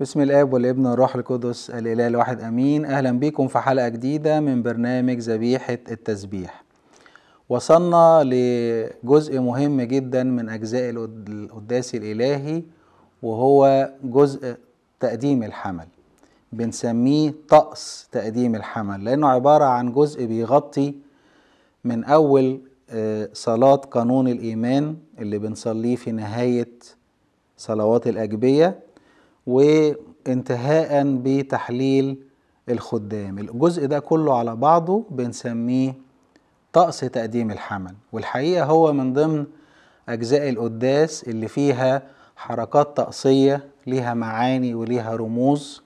بسم الاب والابن والروح القدس الاله الواحد امين اهلا بكم في حلقه جديده من برنامج ذبيحه التسبيح وصلنا لجزء مهم جدا من اجزاء القداس الالهي وهو جزء تقديم الحمل بنسميه طقس تقديم الحمل لانه عباره عن جزء بيغطي من اول آه، صلاه قانون الايمان اللي بنصليه في نهايه صلوات الاجبيه وانتهاء بتحليل الخدام الجزء ده كله على بعضه بنسميه طقس تقديم الحمل والحقيقة هو من ضمن أجزاء القداس اللي فيها حركات طقسية ليها معاني وليها رموز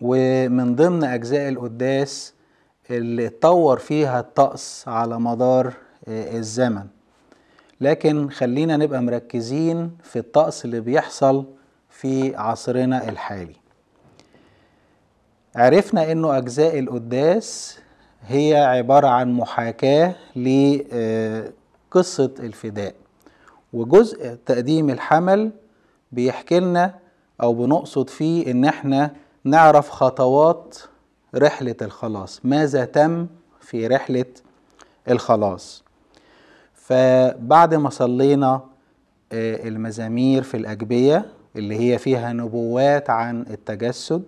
ومن ضمن أجزاء القداس اللي اتطور فيها الطقس على مدار آه، الزمن لكن خلينا نبقى مركزين في الطقس اللي بيحصل في عصرنا الحالي عرفنا انه اجزاء القداس هي عبارة عن محاكاة لقصة آه، الفداء وجزء تقديم الحمل بيحكي لنا او بنقصد فيه ان احنا نعرف خطوات رحلة الخلاص ماذا تم في رحلة الخلاص فبعد ما صلينا آه، المزامير في الأجبية اللي هي فيها نبوات عن التجسد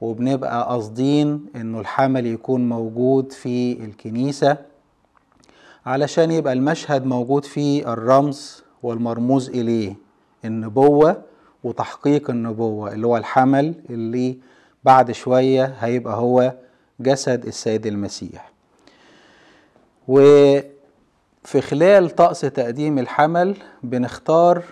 وبنبقى قاصدين انه الحمل يكون موجود في الكنيسة علشان يبقى المشهد موجود فيه الرمز والمرموز إليه النبوة وتحقيق النبوة اللي هو الحمل اللي بعد شوية هيبقى هو جسد السيد المسيح وفي خلال طقس تقديم الحمل بنختار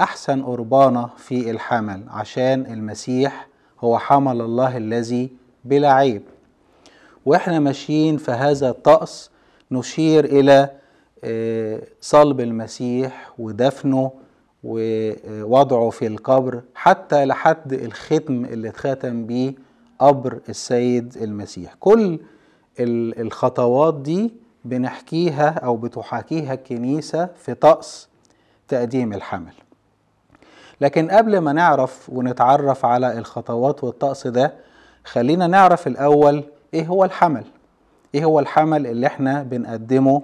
أحسن قربانة في الحمل عشان المسيح هو حمل الله الذي بلا عيب واحنا ماشيين في هذا الطقس نشير إلى آه، صلب المسيح ودفنه ووضعه في القبر حتى لحد الختم اللي اتختم بيه قبر السيد المسيح كل الخطوات دي بنحكيها او بتحاكيها الكنيسه في طقس تقديم الحمل لكن قبل ما نعرف ونتعرف على الخطوات والطقس ده خلينا نعرف الأول إيه هو الحمل إيه هو الحمل اللي إحنا بنقدمه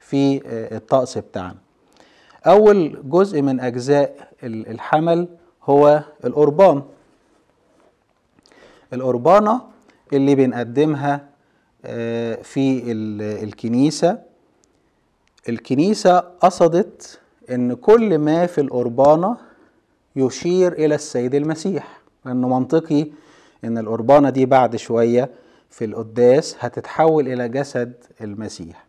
في آه، الطقس بتاعنا أول جزء من أجزاء الحمل هو القربان القربانة اللي بنقدمها آه، في الكنيسة الكنيسة قصدت ان كل ما في القربانه يشير الى السيد المسيح لانه منطقي ان القربانه دي بعد شويه في القداس هتتحول الى جسد المسيح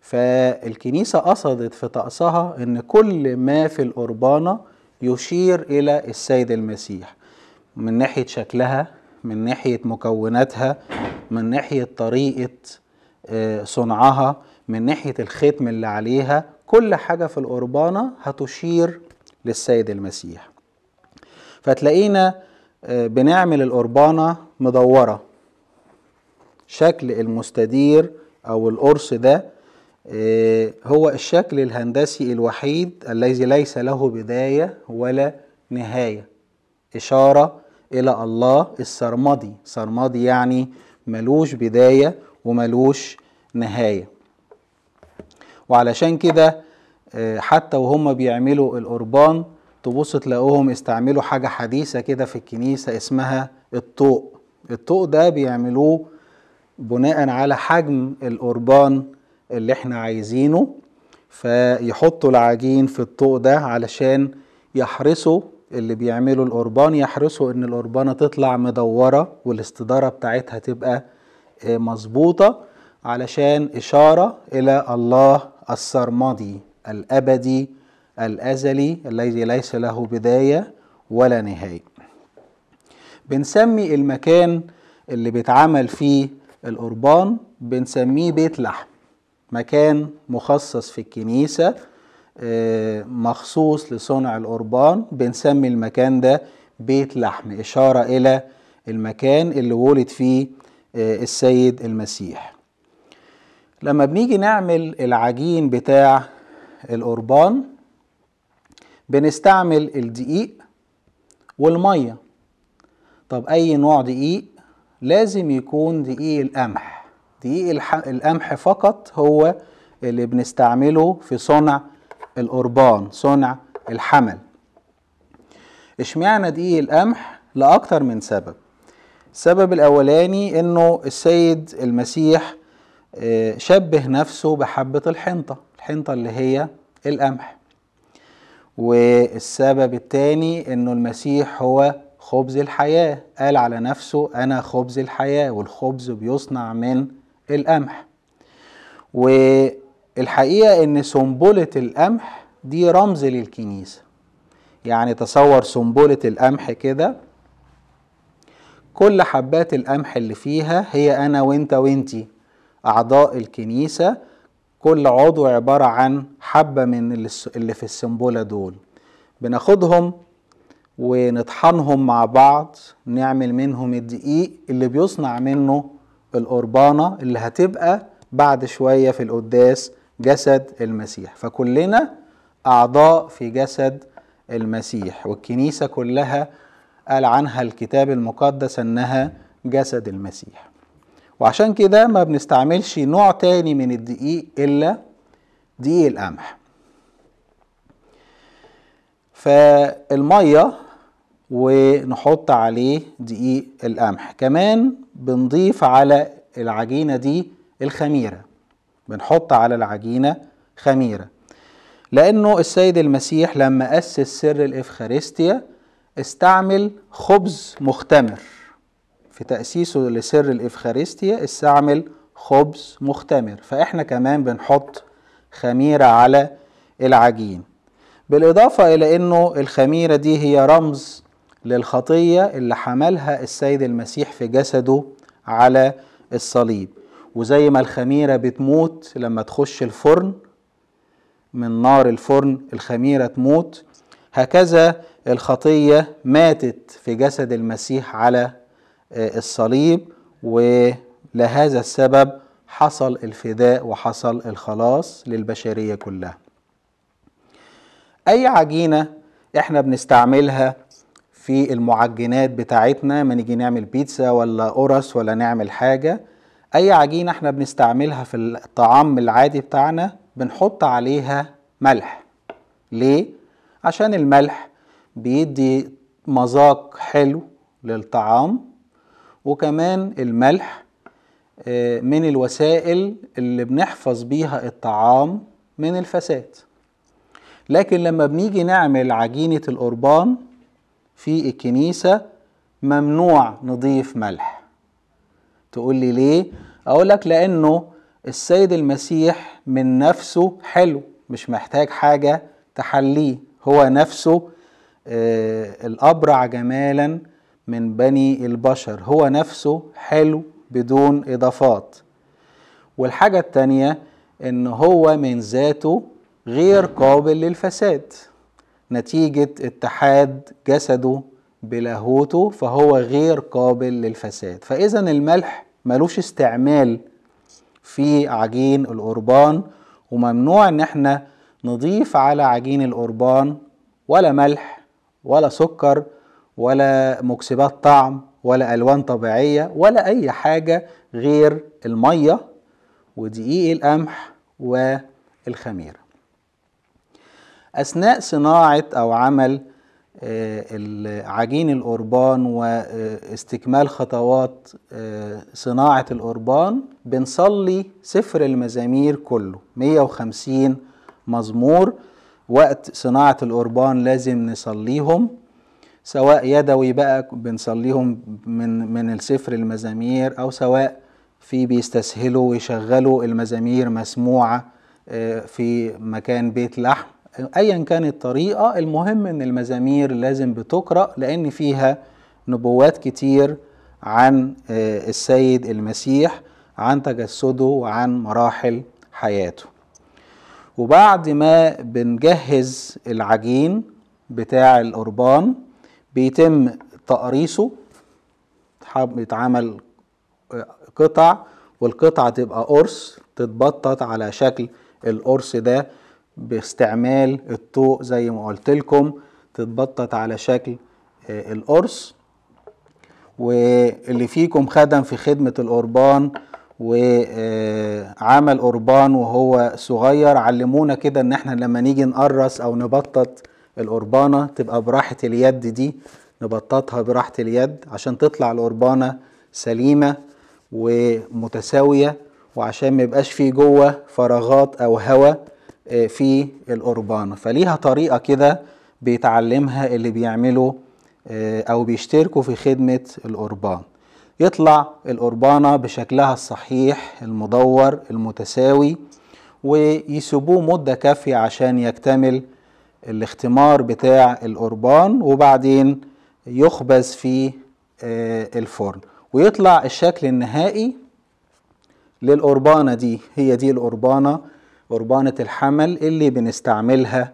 فالكنيسه قصدت في طقسها ان كل ما في القربانه يشير الى السيد المسيح من ناحيه شكلها من ناحيه مكوناتها من ناحيه طريقه آه، صنعها من ناحيه الختم اللي عليها كل حاجة في القربانة هتشير للسيد المسيح فتلاقينا آه، بنعمل القربانة مدورة شكل المستدير أو القرص ده آه، هو الشكل الهندسي الوحيد الذي ليس له بداية ولا نهاية إشارة إلى الله السرمدي سرمدي يعني ملوش بداية وملوش نهاية وعلشان كده آه، حتى وهم بيعملوا القربان تبص تلاقوهم استعملوا حاجة حديثة كده في الكنيسة اسمها الطوق الطوق ده بيعملوه بناء على حجم القربان اللي احنا عايزينه فيحطوا العجين في الطوق ده علشان يحرسوا اللي بيعملوا القربان يحرصوا ان القربانة تطلع مدورة والاستدارة بتاعتها تبقى آه، مظبوطة علشان إشارة إلى الله السرمدي الأبدي الأزلي الذي ليس له بداية ولا نهاية بنسمي المكان اللي بيتعمل فيه القربان بنسميه بيت لحم مكان مخصص في الكنيسة آه، مخصوص لصنع القربان بنسمي المكان ده بيت لحم إشارة إلى المكان اللي ولد فيه آه، السيد المسيح لما بنيجي نعمل العجين بتاع القربان بنستعمل الدقيق والمية طب أي نوع دقيق لازم يكون دقيق القمح دقيق القمح فقط هو اللي بنستعمله في صنع القربان صنع الحمل اشمعنى دقيق القمح لأكتر من سبب السبب الأولاني إنه السيد المسيح آه، شبه نفسه بحبة الحنطة الحنطة اللي هي القمح والسبب الثاني انه المسيح هو خبز الحياة قال على نفسه أنا خبز الحياة والخبز بيصنع من القمح والحقيقة إن سنبلة القمح دي رمز للكنيسة يعني تصور سنبلة القمح كده كل حبات القمح اللي فيها هي أنا وأنت وأنتي أعضاء الكنيسة كل عضو عبارة عن حبة من اللي في السنبولة دول بناخدهم ونطحنهم مع بعض نعمل منهم الدقيق اللي بيصنع منه القربانة اللي هتبقى بعد شوية في القداس جسد المسيح فكلنا أعضاء في جسد المسيح والكنيسة كلها قال عنها الكتاب المقدس أنها جسد المسيح وعشان كده ما بنستعملش نوع تاني من الدقيق إلا دقيق القمح فالمية ونحط عليه دقيق القمح كمان بنضيف على العجينة دي الخميرة بنحط على العجينة خميرة لأنه السيد المسيح لما أسس سر الإفخارستيا استعمل خبز مختمر في تأسيسه لسر الإفخارستيا استعمل خبز مختمر فإحنا كمان بنحط خميرة على العجين بالإضافة إلى أنه الخميرة دي هي رمز للخطية اللي حملها السيد المسيح في جسده على الصليب وزي ما الخميرة بتموت لما تخش الفرن من نار الفرن الخميرة تموت هكذا الخطية ماتت في جسد المسيح على الصليب ولهذا السبب حصل الفداء وحصل الخلاص للبشرية كلها أي عجينة احنا بنستعملها في المعجنات بتاعتنا ما نيجي نعمل بيتزا ولا قرص ولا نعمل حاجة أي عجينة احنا بنستعملها في الطعام العادي بتاعنا بنحط عليها ملح ليه؟ عشان الملح بيدي مذاق حلو للطعام وكمان الملح آه، من الوسائل اللي بنحفظ بيها الطعام من الفساد لكن لما بنيجي نعمل عجينة القربان في الكنيسة ممنوع نضيف ملح تقول لي ليه؟ أقول لك لأنه السيد المسيح من نفسه حلو مش محتاج حاجة تحليه هو نفسه آه، الأبرع جمالا من بني البشر هو نفسه حلو بدون إضافات والحاجة التانية إن هو من ذاته غير قابل للفساد نتيجة اتحاد جسده بلاهوته فهو غير قابل للفساد فإذا الملح ملوش استعمال في عجين القربان وممنوع إن احنا نضيف على عجين القربان ولا ملح ولا سكر ولا مكسبات طعم ولا الوان طبيعيه ولا اي حاجه غير الميه ودقيق القمح والخميره اثناء صناعه او عمل آه، عجين القربان واستكمال خطوات آه، صناعة القربان بنصلي سفر المزامير كله 150 مزمور وقت صناعة القربان لازم نصليهم سواء يدوي بقى بنصليهم من من السفر المزامير او سواء في بيستسهلوا ويشغلوا المزامير مسموعه آه، في مكان بيت لحم ايا كانت الطريقه المهم ان المزامير لازم بتقرا لان فيها نبوات كتير عن آه، السيد المسيح عن تجسده وعن مراحل حياته وبعد ما بنجهز العجين بتاع القربان بيتم تقريصه يتعمل آه، قطع والقطع تبقى قرص تتبطط على شكل القرص ده باستعمال الطوق زي ما قلت لكم تتبطط على شكل آه، القرص واللي فيكم خدم في خدمة القربان وعمل آه، قربان وهو صغير علمونا كده ان احنا لما نيجي نقرص او نبطط القربانه تبقى براحه اليد دي نبططها براحه اليد عشان تطلع القربانه سليمه ومتساويه وعشان ميبقاش فيه جوه فراغات او هواء آه، في القربانه فليها طريقه كده بيتعلمها اللي بيعملوا آه، او بيشتركوا في خدمه القربان يطلع القربانه بشكلها الصحيح المدور المتساوي ويسيبوه مده كافيه عشان يكتمل الاختمار بتاع القربان وبعدين يخبز في آه، الفرن ويطلع الشكل النهائي للقربانة دي هي دي القربانة قربانة الحمل اللي بنستعملها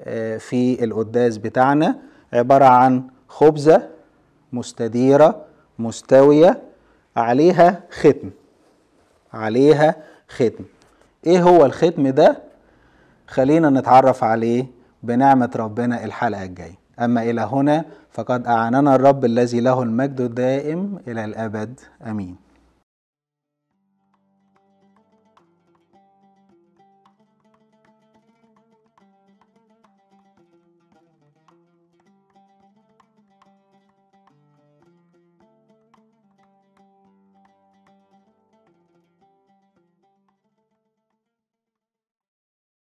آه، في القداس بتاعنا عبارة عن خبزة مستديرة مستوية عليها ختم عليها ختم ايه هو الختم ده خلينا نتعرف عليه بنعمة ربنا الحلقة الجاية أما إلى هنا فقد أعاننا الرب الذي له المجد الدائم إلى الأبد أمين